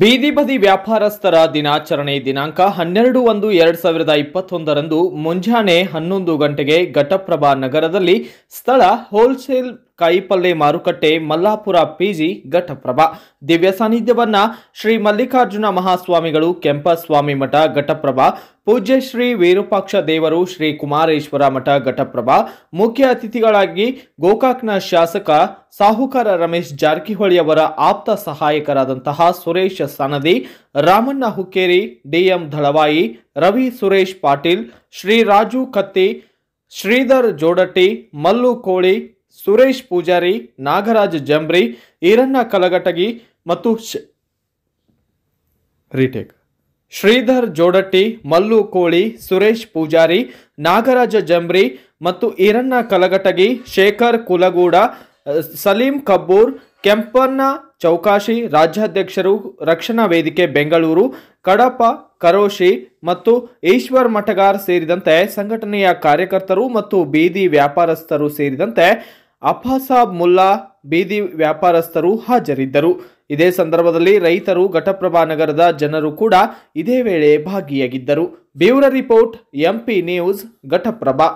ಬೀದಿ ಬದಿ ವ್ಯಾಪಾರಸ್ಥರ ದಿನಾಚರಣೆ ದಿನಾಂಕ ಹನ್ನೆರಡು ಒಂದು ಎರಡು ಸಾವಿರದ ಇಪ್ಪತ್ತೊಂದರಂದು ಮುಂಜಾನೆ ಹನ್ನೊಂದು ಗಂಟೆಗೆ ಘಟಪ್ರಭಾ ನಗರದಲ್ಲಿ ಸ್ಥಳ ಹೋಲ್ಸೇಲ್ ಕಾಯಿಪಲ್ಲೆ ಮಾರುಕಟ್ಟೆ ಮಲ್ಲಾಪುರ ಪಿಜಿ ಘಟಪ್ರಭಾ ದಿವ್ಯ ಸಾನ್ನಿಧ್ಯವನ್ನ ಶ್ರೀ ಮಲ್ಲಿಕಾರ್ಜುನ ಮಹಾಸ್ವಾಮಿಗಳು ಕೆಂಪಸ್ವಾಮಿ ಮಠ ಘಟಪ್ರಭಾ ಪೂಜ್ಯ ಶ್ರೀ ವಿರೂಪಾಕ್ಷ ದೇವರು ಶ್ರೀ ಕುಮಾರೇಶ್ವರ ಮಠ ಘಟಪ್ರಭಾ ಮುಖ್ಯ ಅತಿಥಿಗಳಾಗಿ ಗೋಕಾಕ್ನ ಶಾಸಕ ಸಾಹುಕಾರ ರಮೇಶ್ ಅವರ ಆಪ್ತ ಸಹಾಯಕರಾದಂತಹ ಸುರೇಶ್ ಸನದಿ ರಾಮಣ್ಣ ಹುಕ್ಕೇರಿ ಡಿಎಂ ಧಳವಾಯಿ ರವಿ ಸುರೇಶ್ ಪಾಟೀಲ್ ಶ್ರೀ ರಾಜು ಕತ್ತಿ ಶ್ರೀಧರ್ ಜೋಡಟ್ಟಿ ಮಲ್ಲು ಕೋಳಿ ಸುರೇಶ್ ಪೂಜಾರಿ ನಾಗರಾಜ್ ಜಂಬ್ರಿ ಈರಣ್ಣ ಕಲಗಟಗಿ ಮತ್ತು ರಿಟೇಕ್ ಶ್ರೀಧರ್ ಜೋಡಟ್ಟಿ ಮಲ್ಲು ಕೋಳಿ ಸುರೇಶ್ ಪೂಜಾರಿ ನಾಗರಾಜ ಜಂಬ್ರಿ ಮತ್ತು ಈರಣ್ಣ ಕಲಗಟಗಿ ಶೇಖರ್ ಕುಲಗೂಡ ಸಲೀಂ ಕಬ್ಬೂರ್ ಕೆಂಪಣ್ಣ ಚೌಕಾಶಿ ರಾಜ್ಯಾಧ್ಯಕ್ಷರು ರಕ್ಷಣಾ ವೇದಿಕೆ ಬೆಂಗಳೂರು ಕಡಪ ಕರೋಶಿ ಮತ್ತು ಈಶ್ವರ್ ಮಠಗಾರ್ ಸೇರಿದಂತೆ ಸಂಘಟನೆಯ ಕಾರ್ಯಕರ್ತರು ಮತ್ತು ಬೀದಿ ವ್ಯಾಪಾರಸ್ಥರು ಸೇರಿದಂತೆ ಅಫಾಸಾಬ್ ಮುಲ್ಲಾ ಬೀದಿ ವ್ಯಾಪಾರಸ್ಥರು ಹಾಜರಿದ್ದರು ಇದೇ ಸಂದರ್ಭದಲ್ಲಿ ರೈತರು ಘಟಪ್ರಭಾ ನಗರದ ಜನರು ಕೂಡ ಇದೇ ವೇಳೆ ಭಾಗಿಯಾಗಿದ್ದರು bureau report MP news Ghataprabha